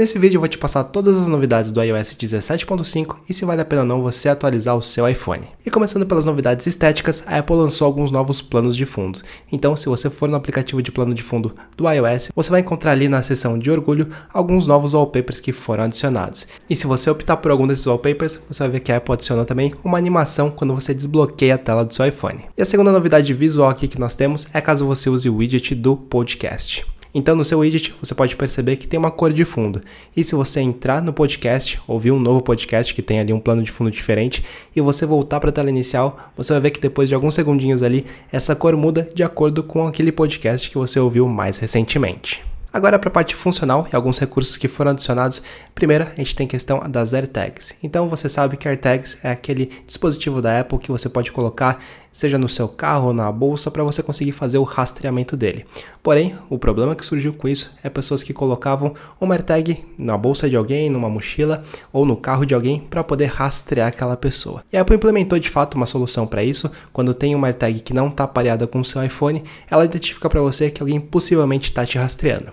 Nesse vídeo eu vou te passar todas as novidades do iOS 17.5 e se vale a pena ou não você atualizar o seu iPhone. E começando pelas novidades estéticas, a Apple lançou alguns novos planos de fundo. Então, se você for no aplicativo de plano de fundo do iOS, você vai encontrar ali na seção de orgulho alguns novos wallpapers que foram adicionados. E se você optar por algum desses wallpapers, você vai ver que a Apple adicionou também uma animação quando você desbloqueia a tela do seu iPhone. E a segunda novidade visual aqui que nós temos é caso você use o widget do podcast. Então no seu widget você pode perceber que tem uma cor de fundo. E se você entrar no podcast, ouvir um novo podcast que tem ali um plano de fundo diferente e você voltar para a tela inicial, você vai ver que depois de alguns segundinhos ali, essa cor muda de acordo com aquele podcast que você ouviu mais recentemente. Agora para a parte funcional e alguns recursos que foram adicionados. Primeiro, a gente tem a questão das AirTags. Então você sabe que AirTags é aquele dispositivo da Apple que você pode colocar seja no seu carro ou na bolsa, para você conseguir fazer o rastreamento dele. Porém, o problema que surgiu com isso é pessoas que colocavam uma AirTag na bolsa de alguém, numa mochila ou no carro de alguém para poder rastrear aquela pessoa. E a Apple implementou de fato uma solução para isso. Quando tem uma AirTag que não está pareada com o seu iPhone, ela identifica para você que alguém possivelmente está te rastreando.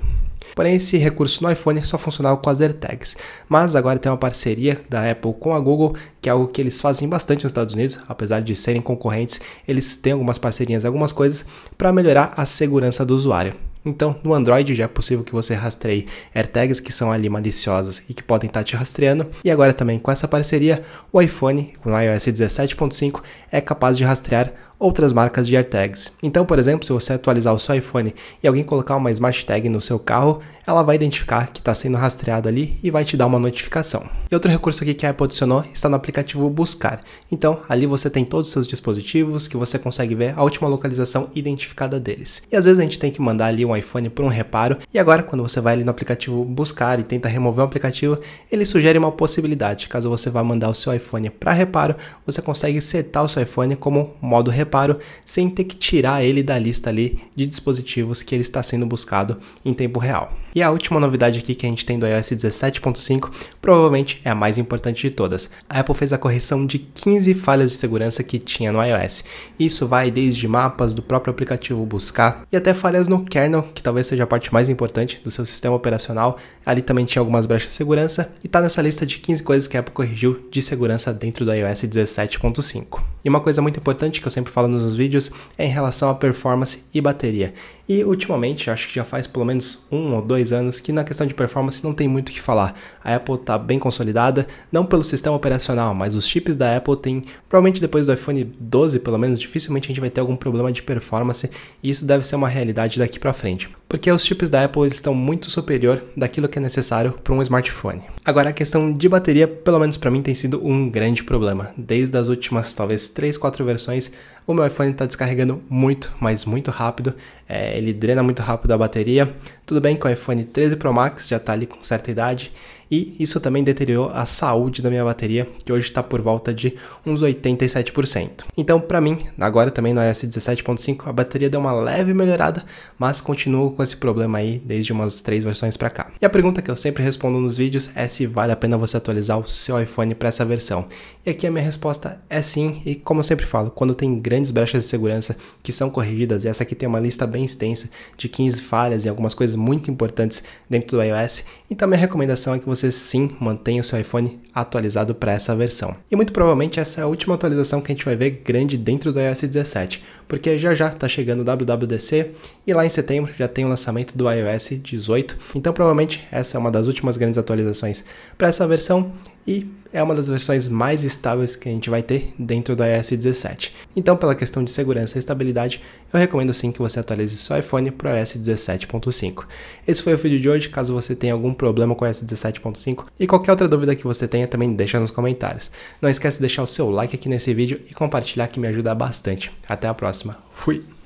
Porém, esse recurso no iPhone é só funcionava com as AirTags. Mas agora tem uma parceria da Apple com a Google, que é algo que eles fazem bastante nos Estados Unidos, apesar de serem concorrentes, eles têm algumas parcerias, algumas coisas para melhorar a segurança do usuário. Então, no Android já é possível que você rastreie AirTags que são ali maliciosas e que podem estar tá te rastreando. E agora também com essa parceria, o iPhone com o iOS 17.5 é capaz de rastrear outras marcas de AirTags. Então, por exemplo, se você atualizar o seu iPhone e alguém colocar uma Smart Tag no seu carro, ela vai identificar que está sendo rastreada ali e vai te dar uma notificação. E outro recurso aqui que a Apple adicionou está no aplicativo Buscar. Então, ali você tem todos os seus dispositivos que você consegue ver a última localização identificada deles. E às vezes a gente tem que mandar ali um iPhone para um reparo e agora quando você vai ali no aplicativo Buscar e tenta remover o aplicativo, ele sugere uma possibilidade. Caso você vá mandar o seu iPhone para reparo, você consegue setar o seu iPhone como modo reparo reparo sem ter que tirar ele da lista ali de dispositivos que ele está sendo buscado em tempo real. E a última novidade aqui que a gente tem do iOS 17.5 provavelmente é a mais importante de todas. A Apple fez a correção de 15 falhas de segurança que tinha no iOS. Isso vai desde mapas do próprio aplicativo buscar e até falhas no kernel, que talvez seja a parte mais importante do seu sistema operacional. Ali também tinha algumas brechas de segurança e está nessa lista de 15 coisas que a Apple corrigiu de segurança dentro do iOS 17.5. E uma coisa muito importante que eu sempre falando nos vídeos é em relação à performance e bateria. E ultimamente, acho que já faz pelo menos um ou dois anos que na questão de performance não tem muito o que falar. A Apple está bem consolidada, não pelo sistema operacional, mas os chips da Apple têm, provavelmente depois do iPhone 12 pelo menos, dificilmente a gente vai ter algum problema de performance e isso deve ser uma realidade daqui para frente, porque os chips da Apple estão muito superior daquilo que é necessário para um smartphone. Agora a questão de bateria, pelo menos para mim, tem sido um grande problema. Desde as últimas talvez 3, 4 versões, o meu iPhone está descarregando muito, mas muito rápido. É, ele drena muito rápido a bateria. Tudo bem que o iPhone 13 Pro Max já está ali com certa idade, e isso também deteriorou a saúde da minha bateria, que hoje está por volta de uns 87%. Então, para mim, agora também no iOS 17.5, a bateria deu uma leve melhorada, mas continuo com esse problema aí desde umas três versões para cá. E a pergunta que eu sempre respondo nos vídeos é se vale a pena você atualizar o seu iPhone para essa versão. E aqui a minha resposta é sim, e como eu sempre falo, quando tem grandes brechas de segurança que são corrigidas, e essa aqui tem uma lista bem extensa de 15 falhas e algumas coisas muito importantes dentro do iOS, então minha recomendação é que você você sim mantenha o seu iPhone atualizado para essa versão. E muito provavelmente essa é a última atualização que a gente vai ver grande dentro do iOS 17, porque já já está chegando o WWDC e lá em setembro já tem o lançamento do iOS 18. Então provavelmente essa é uma das últimas grandes atualizações para essa versão e é uma das versões mais estáveis que a gente vai ter dentro do iOS 17. Então, pela questão de segurança e estabilidade, eu recomendo sim que você atualize seu iPhone para o iOS 17.5. Esse foi o vídeo de hoje, caso você tenha algum problema com o iOS 17.5 e qualquer outra dúvida que você tenha, também deixa nos comentários. Não esquece de deixar o seu like aqui nesse vídeo e compartilhar que me ajuda bastante. Até a próxima. Fui!